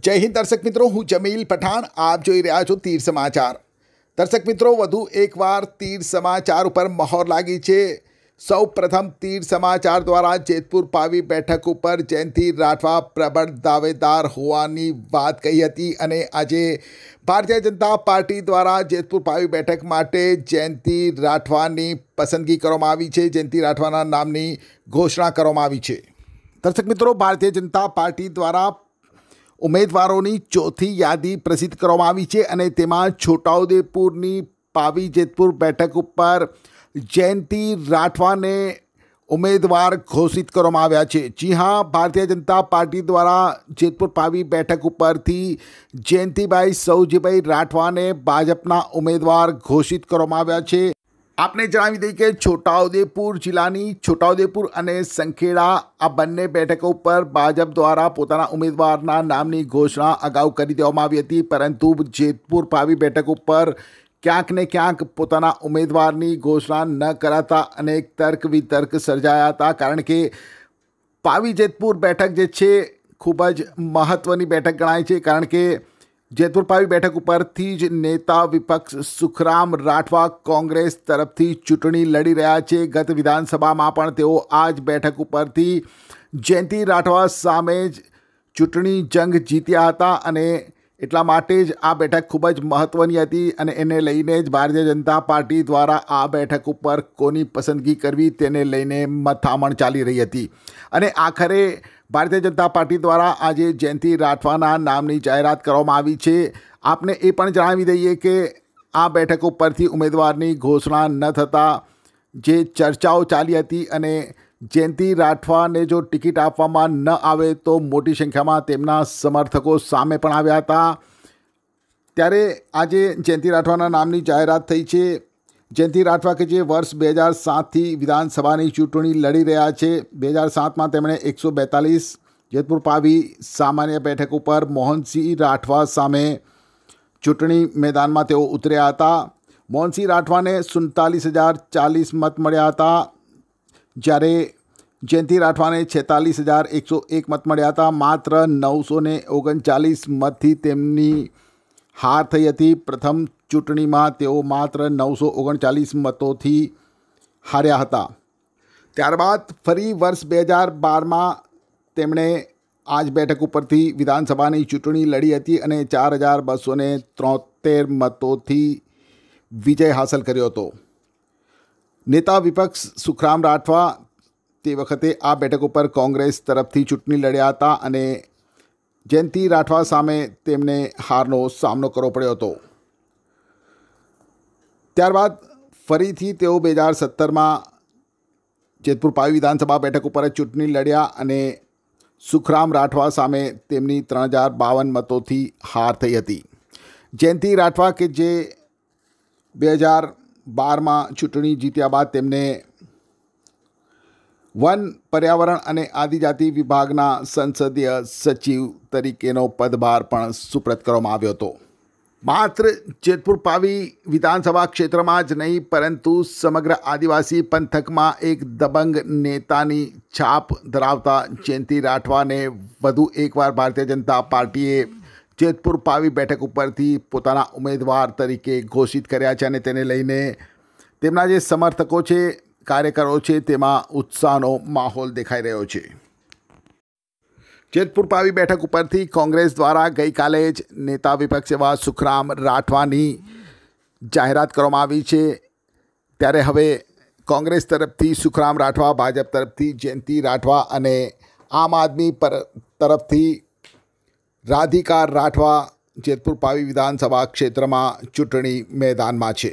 જય હિન્દ દર્શક મિત્રો હું જમીલ પઠાણ આપ જોઈ રહ્યા છો તીર સમાચાર દર્શક મિત્રો વધુ એકવાર તીર સમાચાર ઉપર મહોર લાગી છે સૌ પ્રથમ તીર સમાચાર દ્વારા જેતપુર પાવી બેઠક ઉપર જયંતિ રાઠવા પ્રબળ દાવેદાર હોવાની વાત કહી હતી અને આજે ભારતીય જનતા પાર્ટી દ્વારા જેતપુર પાવી બેઠક માટે જયંતિ રાઠવાની પસંદગી કરવામાં આવી છે જયંતિ રાઠવાના નામની ઘોષણા કરવામાં આવી છે દર્શક મિત્રો ભારતીય જનતા પાર્ટી દ્વારા ઉમેદવારોની ચોથી યાદી પ્રસિદ્ધ કરવામાં આવી છે અને તેમાં છોટાઉદેપુરની પાવી જેતપુર બેઠક ઉપર જયંતિ રાઠવાને ઉમેદવાર ઘોષિત કરવામાં આવ્યા છે જી હા ભારતીય જનતા પાર્ટી દ્વારા જેતપુર પાવી બેઠક ઉપરથી જયંતિભાઈ સૌજીભાઈ રાઠવાને ભાજપના ઉમેદવાર ઘોષિત કરવામાં આવ્યા છે આપને જણાવી દઈએ કે છોટાઉદેપુર જિલ્લાની છોટાઉદેપુર અને સંખેડા આ બંને બેઠકો ઉપર ભાજપ દ્વારા પોતાના ઉમેદવારના નામની ઘોષણા અગાઉ કરી દેવામાં આવી હતી પરંતુ જેતપુર પાવી બેઠક ઉપર ક્યાંક ને ક્યાંક પોતાના ઉમેદવારની ઘોષણા ન કરાતા અનેક તર્ક વિતર્ક સર્જાયા હતા કારણ કે પાવી જેતપુર બેઠક જે છે ખૂબ જ મહત્ત્વની બેઠક ગણાય છે કારણ કે જેતપુર પાવી બેઠક ઉપરથી જ નેતા વિપક્ષ સુખરામ રાઠવા કોંગ્રેસ તરફથી ચૂંટણી લડી રહ્યા છે ગત વિધાનસભામાં પણ તેઓ આ જ બેઠક ઉપરથી જયંતિ રાઠવા સામે જ ચૂંટણી જંગ જીત્યા હતા અને એટલા માટે જ આ બેઠક ખૂબ જ મહત્ત્વની હતી અને એને લઈને જ ભારતીય જનતા પાર્ટી દ્વારા આ બેઠક ઉપર કોની પસંદગી કરવી તેને લઈને મથામણ ચાલી રહી હતી અને આખરે ભારતીય જનતા પાર્ટી દ્વારા આજે જયંતિ રાઠવાના નામની જાહેરાત કરવામાં આવી છે આપને એ પણ જણાવી દઈએ કે આ બેઠક ઉપરથી ઉમેદવારની ઘોષણા ન થતાં જે ચર્ચાઓ ચાલી હતી અને જયંતિ રાઠવાને જો ટિકિટ આપવામાં ન આવે તો મોટી સંખ્યામાં તેમના સમર્થકો સામે પણ આવ્યા હતા ત્યારે આજે જયંતિ રાઠવાના નામની જાહેરાત થઈ છે જયંતી રાઠવા કે જે વર્ષ બે હજાર સાતથી વિધાનસભાની ચૂંટણી લડી રહ્યા છે બે હજાર સાતમાં તેમણે એકસો બેતાલીસ જેતપુર પાવી સામાન્ય બેઠક ઉપર મોહનસિંહ રાઠવા સામે ચૂંટણી મેદાનમાં તેઓ ઉતર્યા હતા મોહનસિંહ રાઠવાને સુડતાલીસ હજાર ચાલીસ મત મળ્યા હતા જ્યારે જયંતિ રાઠવાને છેતાલીસ હજાર એકસો એક મત મળ્યા હતા માત્ર નવસો ઓગણચાલીસ મતથી તેમની હાર થઈ હતી પ્રથમ ચૂંટણીમાં તેઓ માત્ર નવસો ઓગણચાલીસ મતોથી હાર્યા હતા ત્યારબાદ ફરી વર્ષ બે હજાર બારમાં તેમણે આજ બેઠક ઉપરથી વિધાનસભાની ચૂંટણી લડી હતી અને ચાર હજાર બસો ને ત્રોતેર મતોથી વિજય હાંસલ કર્યો હતો નેતા વિપક્ષ સુખરામ રાઠવા તે વખતે આ બેઠક ઉપર કોંગ્રેસ તરફથી ચૂંટણી લડ્યા હતા અને જયંતિ રાઠવા સામે તેમને હારનો સામનો કરવો પડ્યો હતો ત્યારબાદ ફરીથી તેઓ બે હજાર સત્તરમાં જેતપુર પાવી વિધાનસભા બેઠક ઉપર ચૂંટણી લડ્યા અને સુખરામ રાઠવા સામે તેમની ત્રણ હજાર બાવન મતોથી હાર થઈ હતી જયંતિ રાઠવા કે જે બે હજાર બારમાં ચૂંટણી જીત્યા બાદ તેમને વન પર્યાવરણ અને આદિજાતિ વિભાગના સંસદીય સચિવ તરીકેનો પદભાર પણ સુપ્રત કરવામાં આવ્યો હતો માત્ર જેતપુર પાવી વિધાનસભા ક્ષેત્રમાં જ નહીં પરંતુ સમગ્ર આદિવાસી પંથકમાં એક દબંગ નેતાની છાપ ધરાવતા જયંતિ રાઠવાને વધુ એકવાર ભારતીય જનતા પાર્ટીએ જેતપુર પાવી બેઠક ઉપરથી પોતાના ઉમેદવાર તરીકે ઘોષિત કર્યા છે અને તેને લઈને તેમના જે સમર્થકો છે કાર્યકરો છે તેમાં ઉત્સાહનો માહોલ દેખાઈ રહ્યો છે જેતપુર પાવી બેઠક ઉપરથી કોંગ્રેસ દ્વારા ગઈકાલે જ નેતા વિપક્ષ એવા સુખરામ રાઠવાની જાહેરાત કરવામાં આવી છે ત્યારે હવે કોંગ્રેસ તરફથી સુખરામ રાઠવા ભાજપ તરફથી જયંતિ રાઠવા અને આમ આદમી પર તરફથી રાધિકા રાઠવા જેતપુર પાવી વિધાનસભા ક્ષેત્રમાં ચૂંટણી મેદાનમાં છે